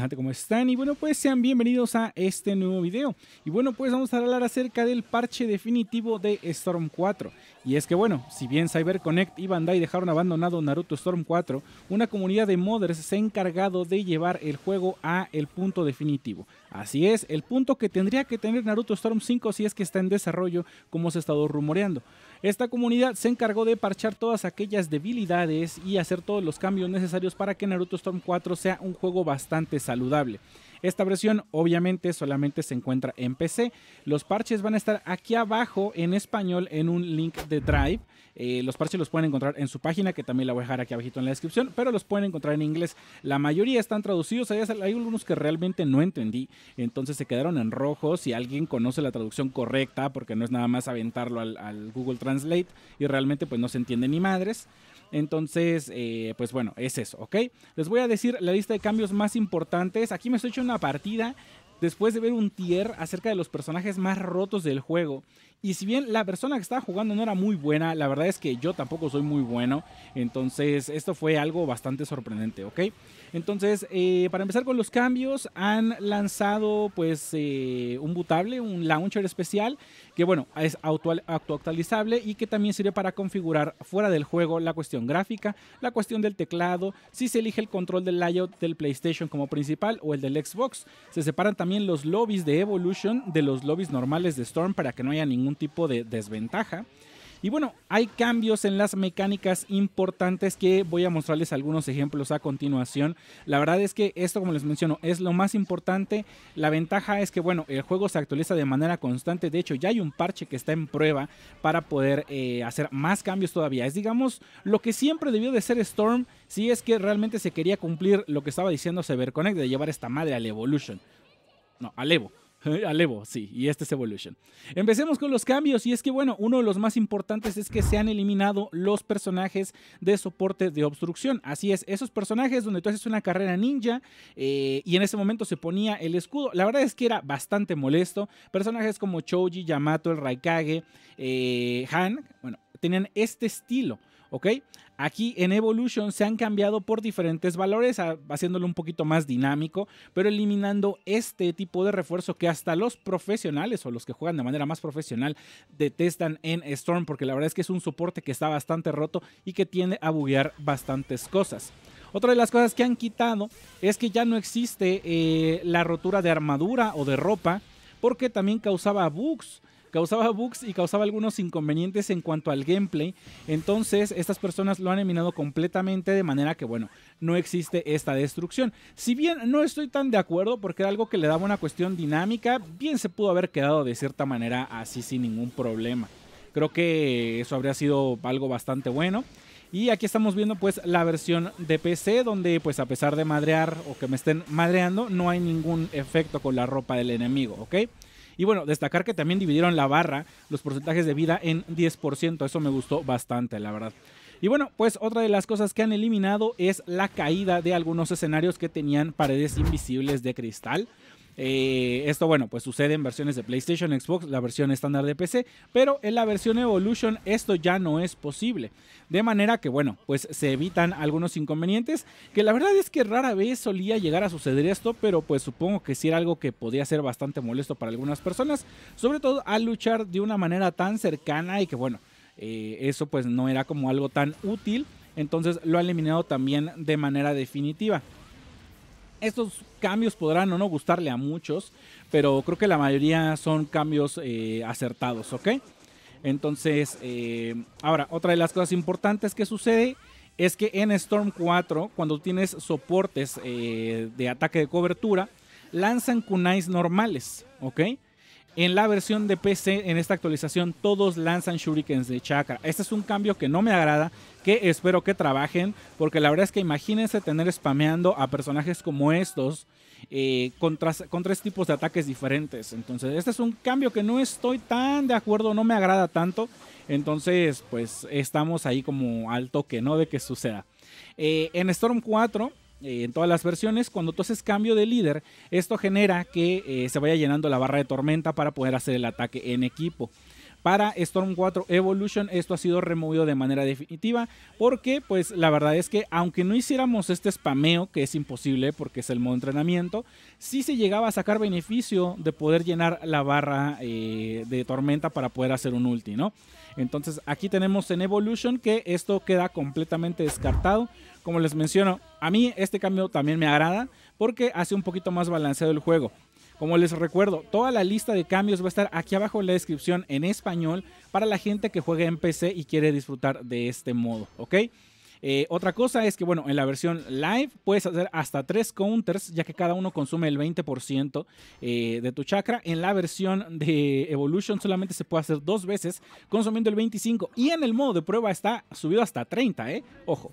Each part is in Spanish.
gente ¿cómo están? Y bueno, pues sean bienvenidos a este nuevo video. Y bueno, pues vamos a hablar acerca del parche definitivo de Storm 4. Y es que bueno, si bien CyberConnect y Bandai dejaron abandonado Naruto Storm 4, una comunidad de modders se ha encargado de llevar el juego a el punto definitivo. Así es, el punto que tendría que tener Naruto Storm 5 si es que está en desarrollo, como se ha estado rumoreando. Esta comunidad se encargó de parchar todas aquellas debilidades y hacer todos los cambios necesarios para que Naruto Storm 4 sea un juego bastante saludable. Esta versión obviamente solamente se encuentra en PC. Los parches van a estar aquí abajo en español en un link de Drive. Eh, los parches los pueden encontrar en su página, que también la voy a dejar aquí abajito en la descripción, pero los pueden encontrar en inglés. La mayoría están traducidos, hay, algunos que realmente no entendí, entonces se quedaron en rojo. Si alguien conoce la traducción correcta, porque no es nada más aventarlo al, Google Translate y realmente pues no se entiende ni madres. Entonces, eh, pues bueno, es eso, ¿ok? Les voy a decir la lista de cambios más importantes. Aquí me estoy hecho partida después de ver un tier acerca de los personajes más rotos del juego y si bien la persona que estaba jugando no era muy buena, la verdad es que yo tampoco soy muy bueno. Entonces, esto fue algo bastante sorprendente, ¿ok? Entonces, eh, para empezar con los cambios, han lanzado pues eh, un bootable, un launcher especial, que bueno, es autoactualizable y que también sirve para configurar fuera del juego la cuestión gráfica, la cuestión del teclado, si se elige el control del layout del PlayStation como principal o el del Xbox. Se separan también los lobbies de Evolution de los lobbies normales de Storm para que no haya ningún tipo de desventaja. Y bueno, hay cambios en las mecánicas importantes que voy a mostrarles algunos ejemplos a continuación. La verdad es que esto, como les menciono, es lo más importante. La ventaja es que, bueno, el juego se actualiza de manera constante. De hecho, ya hay un parche que está en prueba para poder eh, hacer más cambios todavía. Es, digamos, lo que siempre debió de ser Storm si es que realmente se quería cumplir lo que estaba diciendo connect de llevar esta madre al Evolution. No, al Evo. Alevo, sí, y este es Evolution. Empecemos con los cambios, y es que bueno, uno de los más importantes es que se han eliminado los personajes de soporte de obstrucción. Así es, esos personajes donde tú haces una carrera ninja eh, y en ese momento se ponía el escudo. La verdad es que era bastante molesto. Personajes como Choji, Yamato, el Raikage, eh, Han, bueno, tenían este estilo, ¿ok? Aquí en Evolution se han cambiado por diferentes valores, haciéndolo un poquito más dinámico, pero eliminando este tipo de refuerzo que hasta los profesionales o los que juegan de manera más profesional detestan en Storm, porque la verdad es que es un soporte que está bastante roto y que tiende a buguear bastantes cosas. Otra de las cosas que han quitado es que ya no existe eh, la rotura de armadura o de ropa, porque también causaba bugs causaba bugs y causaba algunos inconvenientes en cuanto al gameplay. Entonces, estas personas lo han eliminado completamente de manera que, bueno, no existe esta destrucción. Si bien no estoy tan de acuerdo porque era algo que le daba una cuestión dinámica, bien se pudo haber quedado de cierta manera así sin ningún problema. Creo que eso habría sido algo bastante bueno. Y aquí estamos viendo pues la versión de PC donde pues a pesar de madrear o que me estén madreando no hay ningún efecto con la ropa del enemigo, ¿ok? Y bueno, destacar que también dividieron la barra, los porcentajes de vida en 10%. Eso me gustó bastante, la verdad. Y bueno, pues otra de las cosas que han eliminado es la caída de algunos escenarios que tenían paredes invisibles de cristal. Eh, esto, bueno, pues sucede en versiones de PlayStation, Xbox, la versión estándar de PC, pero en la versión Evolution esto ya no es posible. De manera que, bueno, pues se evitan algunos inconvenientes, que la verdad es que rara vez solía llegar a suceder esto, pero pues supongo que sí era algo que podía ser bastante molesto para algunas personas, sobre todo al luchar de una manera tan cercana y que, bueno, eh, eso pues no era como algo tan útil, entonces lo ha eliminado también de manera definitiva estos cambios podrán o no gustarle a muchos, pero creo que la mayoría son cambios eh, acertados, ¿ok? Entonces, eh, ahora, otra de las cosas importantes que sucede es que en Storm 4, cuando tienes soportes eh, de ataque de cobertura, lanzan kunais normales, ¿ok? En la versión de PC, en esta actualización, todos lanzan shurikens de chakra. Este es un cambio que no me agrada, que espero que trabajen, porque la verdad es que imagínense tener spameando a personajes como estos eh, con, tres este tipos de ataques diferentes. Entonces, este es un cambio que no estoy tan de acuerdo, no me agrada tanto. Entonces, pues estamos ahí como al toque, ¿no? De que suceda. Eh, en Storm 4 eh, en todas las versiones, cuando tú haces cambio de líder, esto genera que eh, se vaya llenando la barra de tormenta para poder hacer el ataque en equipo para Storm 4 Evolution esto ha sido removido de manera definitiva porque pues la verdad es que aunque no hiciéramos este spameo que es imposible porque es el modo entrenamiento, sí se llegaba a sacar beneficio de poder llenar la barra eh, de tormenta para poder hacer un ulti, Entonces aquí tenemos en Evolution que esto queda completamente descartado. Como les menciono, a mí este cambio también me agrada porque hace un poquito más balanceado el juego. Como les recuerdo, toda la lista de cambios va a estar aquí abajo en la descripción en español para la gente que juega en PC y quiere disfrutar de este modo, ¿ok? Eh, otra cosa es que, bueno, en la versión live puedes hacer hasta tres counters, ya que cada uno consume el 20% eh, de tu chakra. En la versión de Evolution solamente se puede hacer dos veces, consumiendo el 25%. Y en el modo de prueba está subido hasta 30%, ¿eh? Ojo.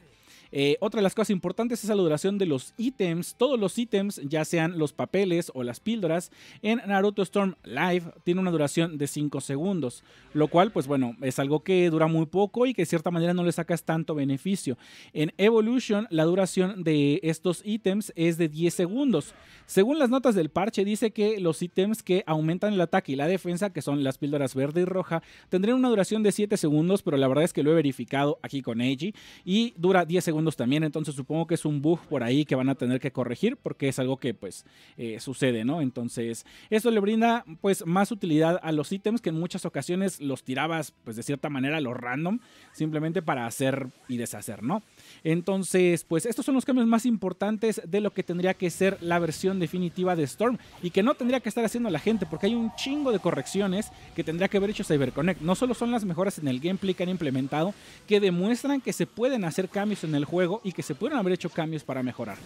Eh, otra de las cosas importantes es la duración de los ítems. Todos los ítems, ya sean los papeles o las píldoras, en Naruto Storm Live tiene una duración de 5 segundos, lo cual, pues bueno, es algo que dura muy poco y que de cierta manera no le sacas tanto beneficio. En Evolution, la duración de estos ítems es de 10 segundos. Según las notas del parche, dice que los ítems que aumentan el ataque y la defensa, que son las píldoras verde y roja, tendrían una duración de 7 segundos, pero la verdad es que lo he verificado aquí con Eiji y dura 10 segundos también. Entonces supongo que es un bug por ahí que van a tener que corregir porque es algo que pues eh, sucede, ¿no? Entonces eso le brinda pues más utilidad a los ítems que en muchas ocasiones los tirabas pues de cierta manera a lo random simplemente para hacer y deshacer, ¿no? Entonces pues estos son los cambios más importantes de lo que tendría que ser la versión definitiva de Storm y que no tendría que estar haciendo la gente porque hay un chingo de correcciones que tendría que haber hecho CyberConnect. No solo son las mejoras en el gameplay que han implementado que demuestran que se pueden hacer cambios en el juego y que se pudieron haber hecho cambios para mejorar.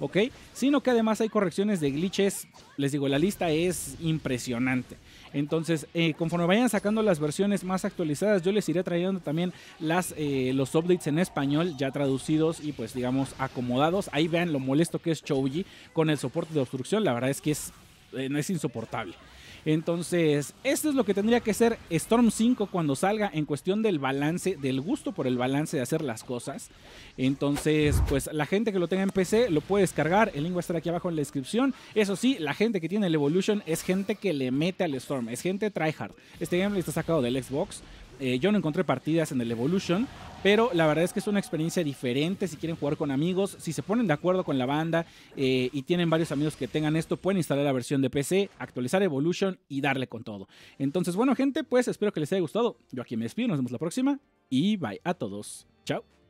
¿Ok? Sino que además hay correcciones de glitches. Les digo, la lista es impresionante. Entonces, eh, conforme vayan sacando las versiones más actualizadas, yo les iré trayendo también las, eh, los updates en español ya traducidos y pues digamos acomodados. Ahí vean lo molesto que es Chouji con el soporte de obstrucción. La verdad es que es, eh, no es insoportable. Entonces, esto es lo que tendría que ser Storm 5 cuando salga en cuestión del balance, del gusto por el balance de hacer las cosas. Entonces, pues la gente que lo tenga en PC lo puede descargar, el link va a estar aquí abajo en la descripción. Eso sí, la gente que tiene el Evolution es gente que le mete al Storm, es gente tryhard. Este gameplay está sacado del Xbox, eh, yo no encontré partidas en el Evolution, pero la verdad es que es una experiencia diferente si quieren jugar con amigos, si se ponen de acuerdo con la banda eh, y tienen varios amigos que tengan esto, pueden instalar la versión de PC, actualizar Evolution y darle con todo. Entonces, bueno gente, pues espero que les haya gustado. Yo aquí me despido, nos vemos la próxima y bye a todos. Chao.